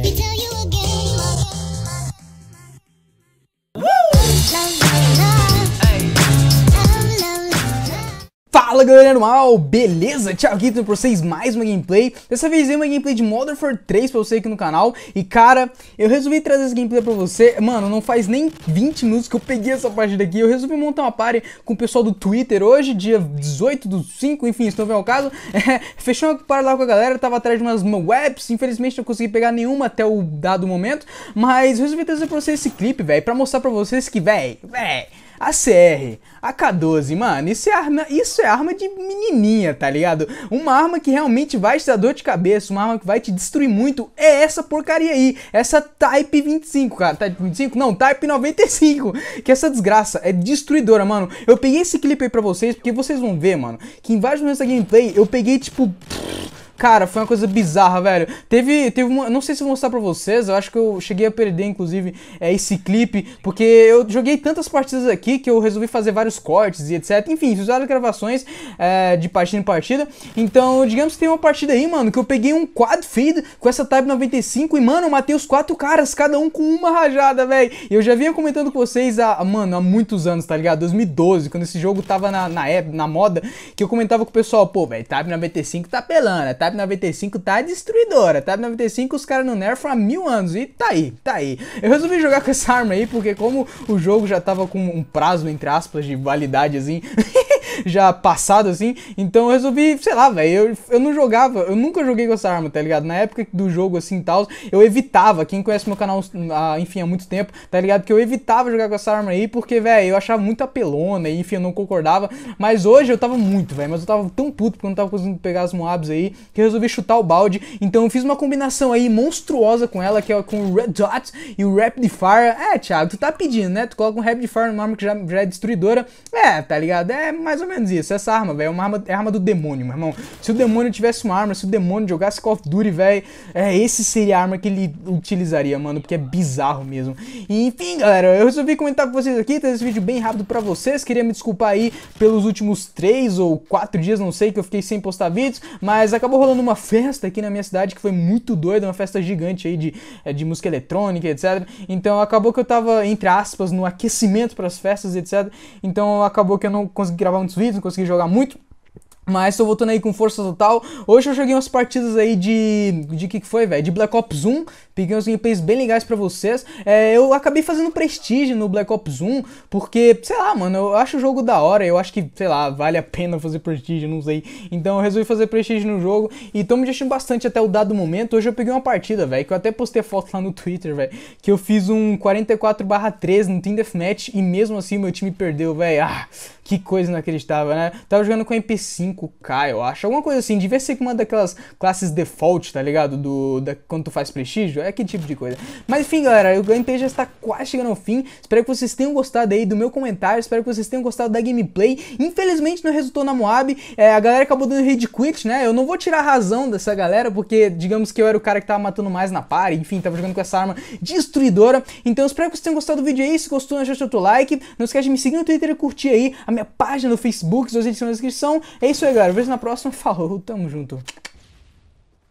they can tell you Fala galera normal, beleza? Tchau aqui pra vocês mais uma gameplay Dessa vez é uma gameplay de Modern Warfare 3 pra você aqui no canal E cara, eu resolvi trazer essa gameplay pra você Mano, não faz nem 20 minutos que eu peguei essa partida aqui, Eu resolvi montar uma party com o pessoal do Twitter hoje Dia 18 do 5, enfim, se não vem ao caso é, Fechou uma party lá com a galera, tava atrás de umas webs Infelizmente não consegui pegar nenhuma até o dado momento Mas eu resolvi trazer pra vocês esse clipe, velho Pra mostrar pra vocês que, velho, velho a CR, a K12, mano, isso é, arma, isso é arma de menininha, tá ligado? Uma arma que realmente vai te dar dor de cabeça, uma arma que vai te destruir muito, é essa porcaria aí, essa Type 25, cara, Type 25? Não, Type 95, que essa desgraça é destruidora, mano. Eu peguei esse clipe aí pra vocês, porque vocês vão ver, mano, que em vários momentos da gameplay eu peguei, tipo, Cara, foi uma coisa bizarra, velho. Teve, teve uma. Não sei se vou mostrar pra vocês, eu acho que eu cheguei a perder, inclusive, é, esse clipe, porque eu joguei tantas partidas aqui que eu resolvi fazer vários cortes e etc. Enfim, usaram gravações é, de partida em partida. Então, digamos que tem uma partida aí, mano, que eu peguei um quad feed com essa Type 95 e, mano, eu matei os quatro caras, cada um com uma rajada, velho. E eu já vinha comentando com vocês há, mano, há muitos anos, tá ligado? 2012, quando esse jogo tava na, na, na moda, que eu comentava com o pessoal, pô, velho, Type 95 tá pelando, né? Type 95 tá destruidora. Tab tá? 95 os caras não nerfam há mil anos e tá aí, tá aí. Eu resolvi jogar com essa arma aí porque como o jogo já tava com um prazo, entre aspas, de validade assim... já passado, assim. Então eu resolvi, sei lá, velho, eu, eu não jogava, eu nunca joguei com essa arma, tá ligado? Na época do jogo, assim, tal, eu evitava, quem conhece meu canal, ah, enfim, há muito tempo, tá ligado? Que eu evitava jogar com essa arma aí, porque, velho, eu achava muito apelona, e, enfim, eu não concordava. Mas hoje eu tava muito, velho, mas eu tava tão puto porque eu não tava conseguindo pegar as Moabs aí, que eu resolvi chutar o balde. Então eu fiz uma combinação aí monstruosa com ela, que é com o Red Dot e o Rapid Fire. É, Thiago, tu tá pedindo, né? Tu coloca um Rapid Fire numa arma que já, já é destruidora. É, tá ligado? É mais ou menos isso. Essa arma, velho, é uma arma, é arma do demônio, meu irmão. Se o demônio tivesse uma arma, se o demônio jogasse Call of Duty, velho, é, esse seria a arma que ele utilizaria, mano, porque é bizarro mesmo. E, enfim, galera, eu resolvi comentar com vocês aqui, trazer esse vídeo bem rápido pra vocês. Queria me desculpar aí pelos últimos três ou quatro dias, não sei, que eu fiquei sem postar vídeos, mas acabou rolando uma festa aqui na minha cidade que foi muito doida, uma festa gigante aí de, é, de música eletrônica, etc. Então acabou que eu tava, entre aspas, no aquecimento para as festas, etc. Então acabou que eu não consegui gravar um muitos vídeos, não consegui jogar muito, mas tô voltando aí com força total. Hoje eu joguei umas partidas aí de. De que que foi, velho? De Black Ops 1. Peguei uns gameplays bem legais pra vocês. É, eu acabei fazendo prestígio no Black Ops 1. Porque, sei lá, mano, eu acho o jogo da hora. Eu acho que, sei lá, vale a pena fazer prestígio, não sei. Então eu resolvi fazer prestígio no jogo. E tô me deixando bastante até o dado momento. Hoje eu peguei uma partida, velho. Que eu até postei foto lá no Twitter, velho. Que eu fiz um 44/3 no Team Deathmatch. E mesmo assim meu time perdeu, velho. Ah, que coisa inacreditável, né? Tava jogando com a MP5 5K, eu acho. Alguma coisa assim, devia ser uma daquelas classes default, tá ligado? Do, da, quando tu faz prestígio, é que tipo de coisa. Mas enfim, galera, o gameplay já está quase chegando ao fim. Espero que vocês tenham gostado aí do meu comentário, espero que vocês tenham gostado da gameplay. Infelizmente não resultou na Moab, é, a galera acabou dando rage quit, né? Eu não vou tirar a razão dessa galera, porque digamos que eu era o cara que tava matando mais na party, enfim, tava jogando com essa arma destruidora. Então espero que vocês tenham gostado do vídeo aí, se gostou, não deixa o seu like. Não esquece de me seguir no Twitter e curtir aí a minha página no Facebook, os dois na descrição. É isso isso aí, galera. Vejo na próxima. Falou, tamo junto.